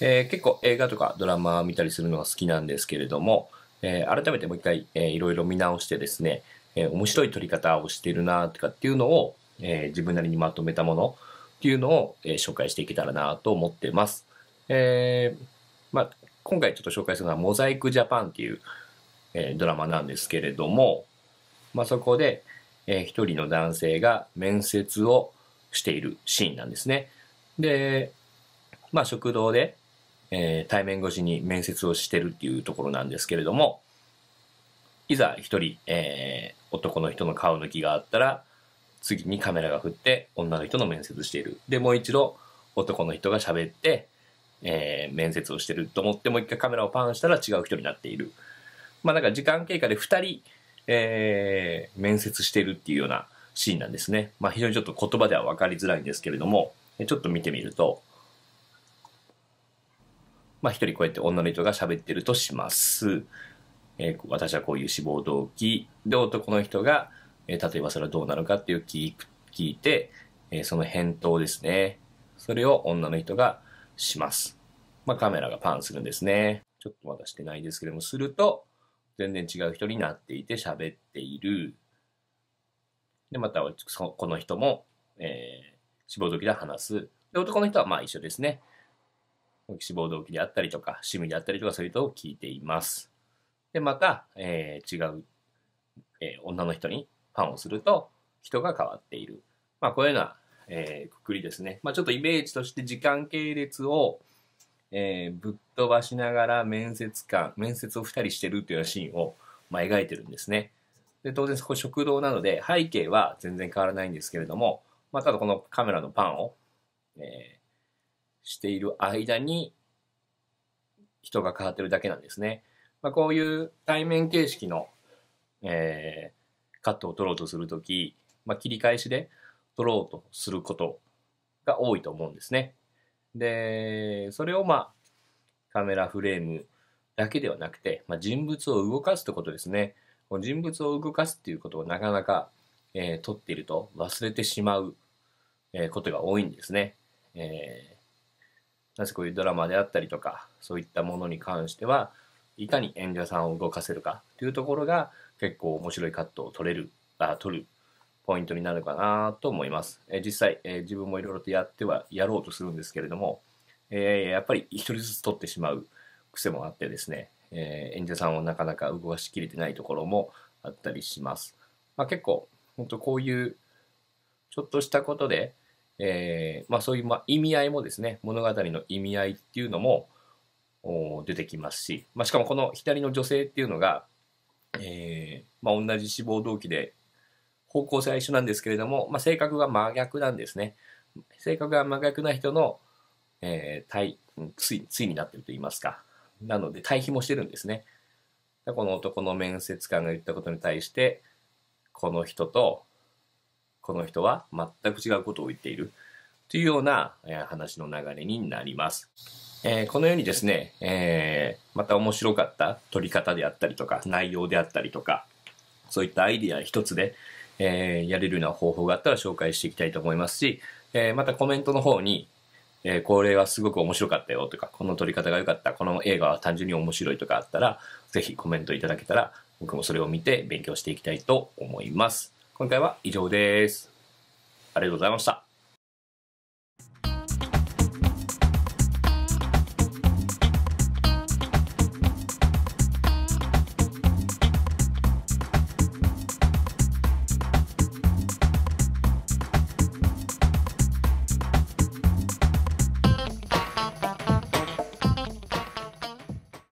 えー、結構映画とかドラマ見たりするのは好きなんですけれども、えー、改めてもう一回、えー、いろいろ見直してですね、えー、面白い撮り方をしてるなとかっていうのを、え自分なりにまとめたものっていうのを、え紹介していけたらなと思ってます。えまあ、今回ちょっと紹介するのは「モザイクジャパン」っていう、えドラマなんですけれども、まあ、そこで、えー、一人の男性が面接をしているシーンなんですね。で、まあ、食堂で、えー、対面越しに面接をしてるっていうところなんですけれども、いざ一人、えー、男の人の顔抜きがあったら、次にカメラが振って女の人の面接している。で、もう一度男の人が喋って、えー、面接をしてると思ってもう一回カメラをパンしたら違う人になっている。まあなんか時間経過で二人、えー、面接してるっていうようなシーンなんですね。まあ非常にちょっと言葉では分かりづらいんですけれども、ちょっと見てみると、まあ、一人こうやって女の人が喋ってるとします。えー、私はこういう志望動機。で、男の人が、えー、例えばそれはどうなのかっていう聞いて、えー、その返答ですね。それを女の人がします。まあ、カメラがパンするんですね。ちょっとまだしてないですけども、すると、全然違う人になっていて喋っている。で、また、この人も、えー、志望動機で話す。で、男の人はまあ一緒ですね。志望動機であったりとか、趣味であったりとか、そういうことを聞いています。で、また、えー、違う、えー、女の人にファンをすると、人が変わっている。まあ、こういうような、えー、くくりですね。まあ、ちょっとイメージとして時間系列を、えー、ぶっ飛ばしながら面接官、面接を二人してるというようなシーンを、まあ、描いてるんですね。で、当然そこ食堂なので、背景は全然変わらないんですけれども、まあ、ただこのカメラのパンを、えー、している間に人が変わってるだけなんですね。まあ、こういう対面形式の、えー、カットを取ろうとするとき、まあ、切り返しで取ろうとすることが多いと思うんですね。で、それをまあカメラフレームだけではなくて、まあ、人物を動かすってことですね。人物を動かすっていうことをなかなか、えー、撮っていると忘れてしまう、えー、ことが多いんですね。えーなぜこういうドラマであったりとかそういったものに関してはいかに演者さんを動かせるかというところが結構面白いカットを取れるあ取るポイントになるかなと思います、え実際、え自分もいろいろとやってはやろうとするんですけれども、えー、やっぱり一人ずつ取ってしまう癖もあってですね、えー、演者さんをなかなか動かしきれてないところもあったりします、まあ、結構本当こういうちょっとしたことでえー、まあ、そういう、ま意味合いもですね物語の意味合いっていうのも出てきますし、まあ、しかもこの左の女性っていうのが、えー、まあ、同じ志望動機で方向性は一緒なんですけれども、ま性格が真逆なんですね性格が真逆な人の、えー、対対になってると言いますかなので対比もしてるんですねこの男の面接官が言ったことに対してこの人とこの人は全く違うことを言っているというような、え話の流れになります。えー、このようにですね、えー、また面白かった撮り方であったりとか、内容であったりとか、そういったアイディア一つで、えー、やれるような方法があったら紹介していきたいと思いますし、えまたコメントの方に、えこれはすごく面白かったよとか、この撮り方が良かった、この映画は単純に面白いとかあったら、ぜひコメントいただけたら、僕もそれを見て勉強していきたいと思います。今回は以上です。ありがとうございました。